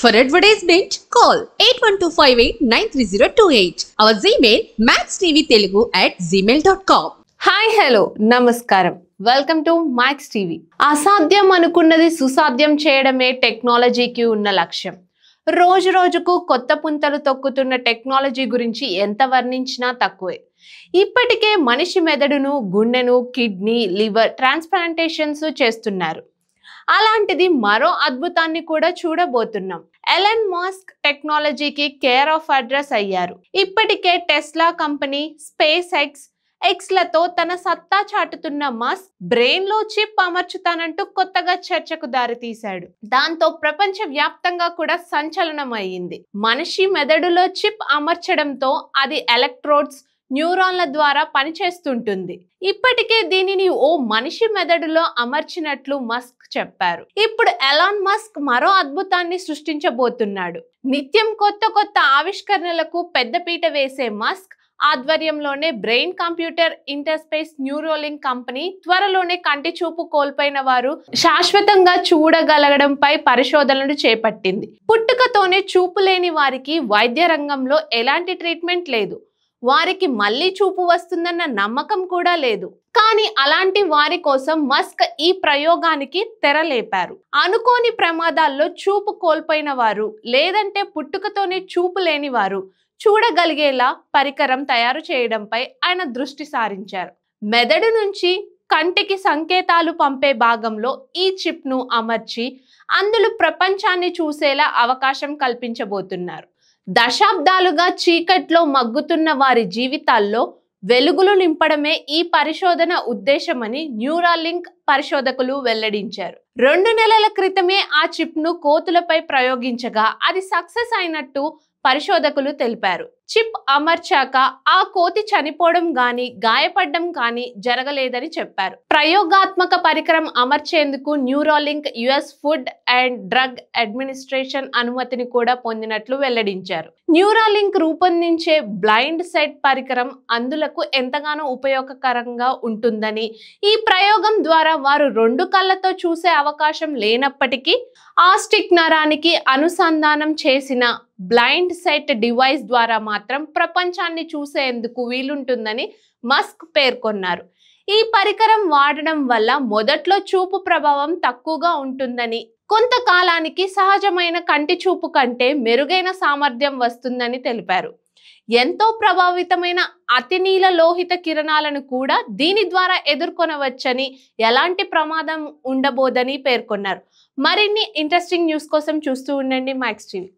For advertisement, call 8125893028. Our Gmail, maxtvtelugu at gmail.com. Hi hello నమస్కారం welcome to Max TV అసాధ్యం అనుకున్నది సుసాధ్యం చేయడమే టెక్నాలజీకి ఉన్న లక్ష్యం రోజు రోజుకు కొత్త పుంతలు తొక్కుతున్న టెక్నాలజీ గురించి ఎంత వర్ణించినా తక్కువే ఇప్పటికే మనిషి మెదడును గుండెను కిడ్నీ లివర్ ట్రాన్స్ప్లాంటేషన్స్ చేస్తున్నారు అలాంటిది మరో అద్భుతాన్ని కూడా చూడబోతున్నాం ఎలన్ మాస్క్ టెక్నాలజీకి కేర్ ఆఫ్ అడ్రస్ అయ్యారు ఇప్పటికే టెస్లా కంపెనీ స్పేస్ ఎక్స్ ఎక్స్లతో తన సత్తా చాటుతున్న మాస్క్ బ్రెయిన్ లో చిప్ అమర్చుతానంటూ కొత్తగా చర్చకు దారితీశాడు దాంతో ప్రపంచ వ్యాప్తంగా కూడా సంచలనం అయ్యింది మనిషి మెదడులో చిప్ అమర్చడంతో అది ఎలక్ట్రోడ్స్ న్యూరాన్ల ద్వారా పనిచేస్తుంటుంది ఇప్పటికే దీనిని ఓ మనిషి మెదడులో అమర్చినట్లు మస్క్ చెప్పారు ఇప్పుడు ఎలాన్ మస్క్ మరో అద్భుతాన్ని సృష్టించబోతున్నాడు నిత్యం కొత్త కొత్త ఆవిష్కరణలకు పెద్దపీట వేసే మస్క్ ఆధ్వర్యంలోనే brain computer interface Neuralink company త్వరలోనే కంటి చూపు కోల్పోయిన వారు శాశ్వతంగా చూడగలగడంపై పరిశోధనలు చేపట్టింది పుట్టుకతోనే చూపు లేని వారికి వైద్య రంగంలో ఎలాంటి ట్రీట్మెంట్ లేదు వారికి మళ్ళీ చూపు వస్తుందన్న నమ్మకం కూడా లేదు కానీ అలాంటి వారి కోసం మస్క్ ఈ ప్రయోగానికి తెరలేపారు అనుకోని ప్రమాదాల్లో చూపు కోల్పోయిన వారు లేదంటే పుట్టుకతోనే చూపు లేని వారు చూడగలిగేలా పరికరం తయారు చేయడంపై ఆయన దృష్టి సారించారు మెదడు నుంచి కంటికి సంకేతాలు పంపే భాగంలో ఈ చిప్ను అమర్చి అందులో ప్రపంచాన్ని చూసేలా అవకాశం కల్పించబోతున్నారు దశాబ్దాలుగా చీకట్లో మగ్గుతున్న వారి జీవితాల్లో వెలుగులు నింపడమే ఈ పరిశోధన ఉద్దేశమని న్యూరాలింక్ పరిశోధకులు వెల్లడించారు రెండు నెలల క్రితమే ఆ చిప్ను కోతులపై ప్రయోగించగా అది సక్సెస్ అయినట్టు పరిశోధకులు తెలిపారు చిప్ అమర్చాక ఆ కోతి చనిపోవడం గాని గాయపడడం కానీ జరగలేదని చెప్పారు ప్రయోగాత్మక పరికరం అమర్చేందుకు Neuralink US food and drug administration అనుమతిని కూడా పొందినట్లు వెల్లడించారు న్యూరాలింక్ రూపొందించే బ్లైండ్ సెట్ పరికరం అందులకు ఎంతగానో ఉపయోగకరంగా ఉంటుందని ఈ ప్రయోగం ద్వారా వారు రెండు కళ్ళతో చూసే అవకాశం లేనప్పటికీ ఆస్టిక్ నరానికి అనుసంధానం చేసిన బ్లైండ్ సెట్ డివైస్ ద్వారా మాత్రం మాత్రం ప్రపంచాన్ని చూసేందుకు వీలుంటుందని మస్క్ పేర్కొన్నారు ఈ పరికరం వాడడం వల్ల మొదట్లో చూపు ప్రభావం తక్కువగా ఉంటుందని కొంతకాలానికి సహజమైన కంటి చూపు కంటే మెరుగైన సామర్థ్యం వస్తుందని తెలిపారు ఎంతో ప్రభావితమైన అతి నీల లోహిత కిరణాలను కూడా దీని ద్వారా ఎదుర్కొనవచ్చని ఎలాంటి ప్రమాదం ఉండబోదని పేర్కొన్నారు మరిన్ని ఇంట్రెస్టింగ్ న్యూస్ కోసం చూస్తూ ఉండండి మ్యాక్స్ టీవీ